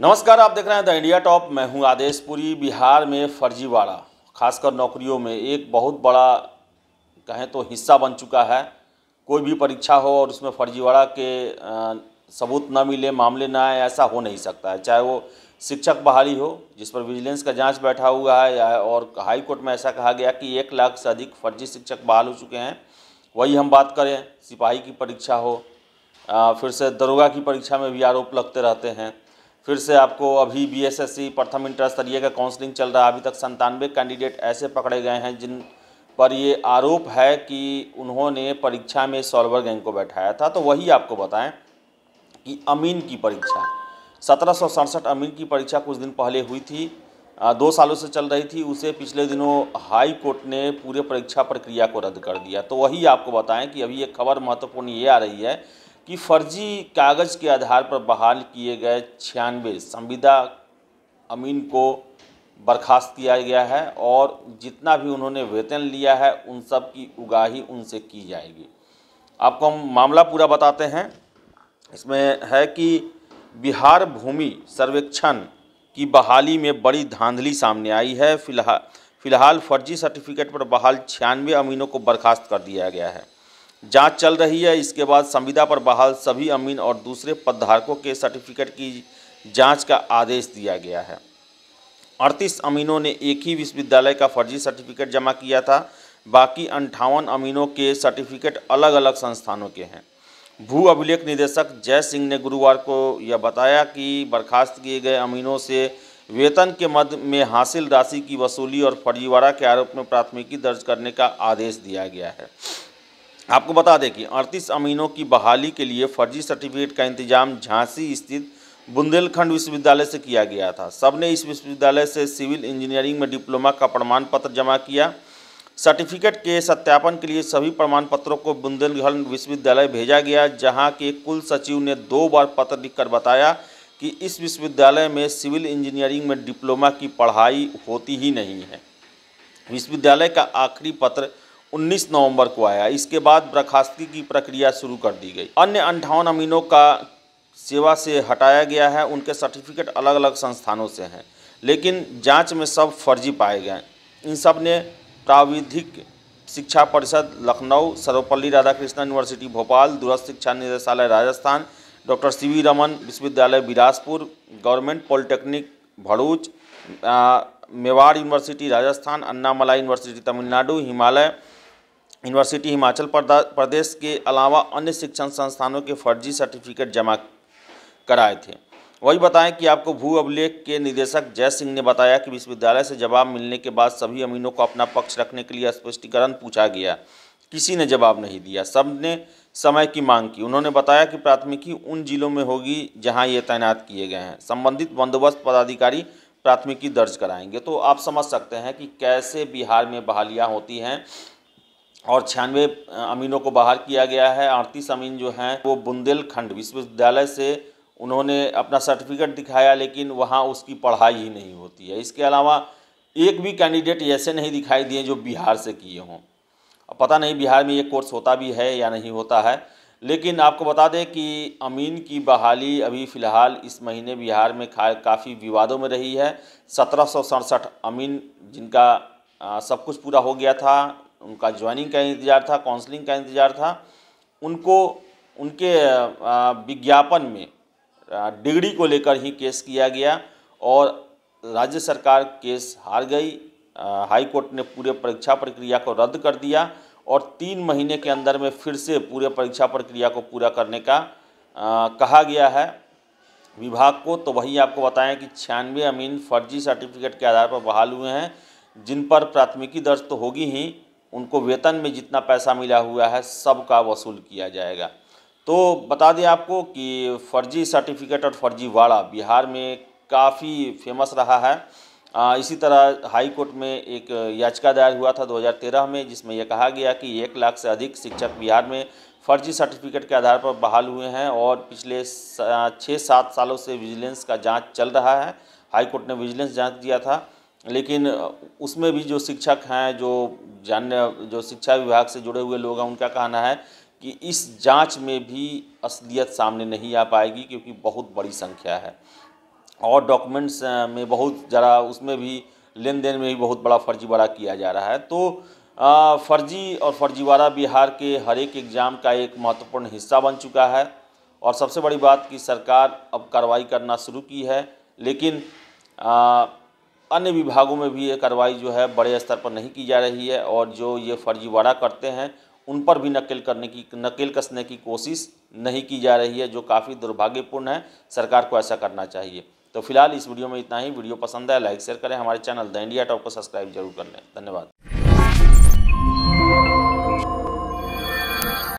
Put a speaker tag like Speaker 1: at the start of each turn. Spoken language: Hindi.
Speaker 1: नमस्कार आप देख रहे हैं द इंडिया टॉप मैं हूं आदेश पुरी बिहार में फर्जीवाड़ा खासकर नौकरियों में एक बहुत बड़ा कहें तो हिस्सा बन चुका है कोई भी परीक्षा हो और उसमें फर्जीवाड़ा के सबूत न मिले मामले ना आए ऐसा हो नहीं सकता है चाहे वो शिक्षक बहाली हो जिस पर विजिलेंस का जांच बैठा हुआ है या और हाई कोर्ट में ऐसा कहा गया कि एक लाख से अधिक फर्जी शिक्षक बहाल हो चुके हैं वही हम बात करें सिपाही की परीक्षा हो फिर से दरोगा की परीक्षा में भी आरोप लगते रहते हैं फिर से आपको अभी बीएसएससी प्रथम इंटर स्तरीय का काउंसलिंग चल रहा है अभी तक संतानवे कैंडिडेट ऐसे पकड़े गए हैं जिन पर ये आरोप है कि उन्होंने परीक्षा में सॉल्वर गैंग को बैठाया था तो वही आपको बताएं कि अमीन की परीक्षा सत्रह अमीन की परीक्षा कुछ दिन पहले हुई थी दो सालों से चल रही थी उसे पिछले दिनों हाई कोर्ट ने पूरे परीक्षा प्रक्रिया को रद्द कर दिया तो वही आपको बताएं कि अभी एक खबर महत्वपूर्ण ये आ रही है कि फर्जी कागज़ के आधार पर बहाल किए गए छियानवे संविदा अमीन को बर्खास्त किया गया है और जितना भी उन्होंने वेतन लिया है उन सब की उगाही उनसे की जाएगी आपको हम मामला पूरा बताते हैं इसमें है कि बिहार भूमि सर्वेक्षण की बहाली में बड़ी धांधली सामने आई है फिलहाल फिलहाल फर्जी सर्टिफिकेट पर बहाल छियानवे अमीनों को बर्खास्त कर दिया गया है जांच चल रही है इसके बाद संविदा पर बहाल सभी अमीन और दूसरे पदधारकों के सर्टिफिकेट की जांच का आदेश दिया गया है अड़तीस अमीनों ने एक ही विश्वविद्यालय का फर्जी सर्टिफिकेट जमा किया था बाकी अंठावन अमीनों के सर्टिफिकेट अलग अलग संस्थानों के हैं भू अभिलेख निदेशक जय सिंह ने गुरुवार को यह बताया कि बर्खास्त किए गए अमीनों से वेतन के मद में हासिल राशि की वसूली और फर्जीवाड़ा के आरोप में प्राथमिकी दर्ज करने का आदेश दिया गया है आपको बता दें कि अड़तीस अमीनों की बहाली के लिए फर्जी सर्टिफिकेट का इंतजाम झांसी स्थित बुंदेलखंड विश्वविद्यालय से किया गया था सब ने इस विश्वविद्यालय से सिविल इंजीनियरिंग में डिप्लोमा का प्रमाण पत्र जमा किया सर्टिफिकेट के सत्यापन के लिए सभी प्रमाण पत्रों को बुंदेलखंड विश्वविद्यालय भेजा गया जहां के कुल सचिव ने दो बार पत्र लिखकर बताया कि इस विश्वविद्यालय में सिविल इंजीनियरिंग में डिप्लोमा की पढ़ाई होती ही नहीं है विश्वविद्यालय का आखिरी पत्र 19 नवंबर को आया इसके बाद बर्खास्तगी की प्रक्रिया शुरू कर दी गई अन्य अंठावन अमीनों का सेवा से हटाया गया है उनके सर्टिफिकेट अलग अलग संस्थानों से हैं लेकिन जांच में सब फर्जी पाए गए इन सब ने प्राविधिक शिक्षा परिषद लखनऊ सर्वपल्ली राधाकृष्णा यूनिवर्सिटी भोपाल दूरस्थ शिक्षा निदेशालय Rajasthan doctor C V Raman विश्वविद्यालय Bilaspur government polytechnic Bharuch Mewar university Rajasthan Annamalai university Tamil Nadu Himalaya university Himachal Pradesh के अलावा अन्य शिक्षण संस्थानों के फर्जी सर्टिफिकेट जमा कराए थे वही बताएं कि आपको भू अभिलेख के निदेशक जय सिंह ने बताया कि विश्वविद्यालय से जवाब मिलने के बाद सभी अमीनों को अपना पक्ष रखने के लिए स्पष्टीकरण पूछा गया किसी ने जवाब नहीं दिया सब ने समय की मांग की उन्होंने बताया कि प्राथमिकी उन जिलों में होगी जहां ये तैनात किए गए हैं संबंधित बंदोबस्त पदाधिकारी प्राथमिकी दर्ज कराएंगे तो आप समझ सकते हैं कि कैसे बिहार में बहालियाँ होती हैं और छियानवे अमीनों को बाहर किया गया है अड़तीस अमीन जो हैं वो बुंदेलखंड विश्वविद्यालय से उन्होंने अपना सर्टिफिकेट दिखाया लेकिन वहाँ उसकी पढ़ाई ही नहीं होती है इसके अलावा एक भी कैंडिडेट ऐसे नहीं दिखाई दिए जो बिहार से किए हों पता नहीं बिहार में ये कोर्स होता भी है या नहीं होता है लेकिन आपको बता दें कि अमीन की बहाली अभी फ़िलहाल इस महीने बिहार में खा काफ़ी विवादों में रही है सत्रह अमीन जिनका आ, सब कुछ पूरा हो गया था उनका ज्वाइनिंग का इंतज़ार था काउंसलिंग का इंतज़ार था उनको उनके विज्ञापन में डिग्री को लेकर ही केस किया गया और राज्य सरकार केस हार गई हाई कोर्ट ने पूरे परीक्षा प्रक्रिया को रद्द कर दिया और तीन महीने के अंदर में फिर से पूरे परीक्षा प्रक्रिया को पूरा करने का आ, कहा गया है विभाग को तो वही आपको बताएं कि छियानवे अमीन फर्जी सर्टिफिकेट के आधार पर बहाल हुए हैं जिन पर प्राथमिकी दर्ज तो होगी ही उनको वेतन में जितना पैसा मिला हुआ है सब का वसूल किया जाएगा तो बता दें आपको कि फर्जी सर्टिफिकेट और फर्जी वाड़ा बिहार में काफ़ी फेमस रहा है आ, इसी तरह हाई कोर्ट में एक याचिका दायर हुआ था 2013 में जिसमें यह कहा गया कि एक लाख से अधिक शिक्षक बिहार में फर्जी सर्टिफिकेट के आधार पर बहाल हुए हैं और पिछले छः सात सालों से विजिलेंस का जांच चल रहा है हाई कोर्ट ने विजिलेंस जांच दिया था लेकिन उसमें भी जो शिक्षक हैं जो जान्य जो शिक्षा विभाग से जुड़े हुए लोग हैं उनका कहना है कि इस जांच में भी असलियत सामने नहीं आ पाएगी क्योंकि बहुत बड़ी संख्या है और डॉक्यूमेंट्स में बहुत ज़रा उसमें भी लेन देन में भी बहुत बड़ा फर्जीवाड़ा किया जा रहा है तो फर्जी और फर्जीवाड़ा बिहार के हर एक एग्ज़ाम का एक महत्वपूर्ण हिस्सा बन चुका है और सबसे बड़ी बात कि सरकार अब कार्रवाई करना शुरू की है लेकिन आ, अन्य विभागों में भी ये कार्रवाई जो है बड़े स्तर पर नहीं की जा रही है और जो ये फर्जीवाड़ा करते हैं उन पर भी नकेल करने की नकेल कसने की कोशिश नहीं की जा रही है जो काफ़ी दुर्भाग्यपूर्ण है सरकार को ऐसा करना चाहिए तो फिलहाल इस वीडियो में इतना ही वीडियो पसंद है लाइक शेयर करें हमारे चैनल द इंडिया टॉप को सब्सक्राइब जरूर कर लें धन्यवाद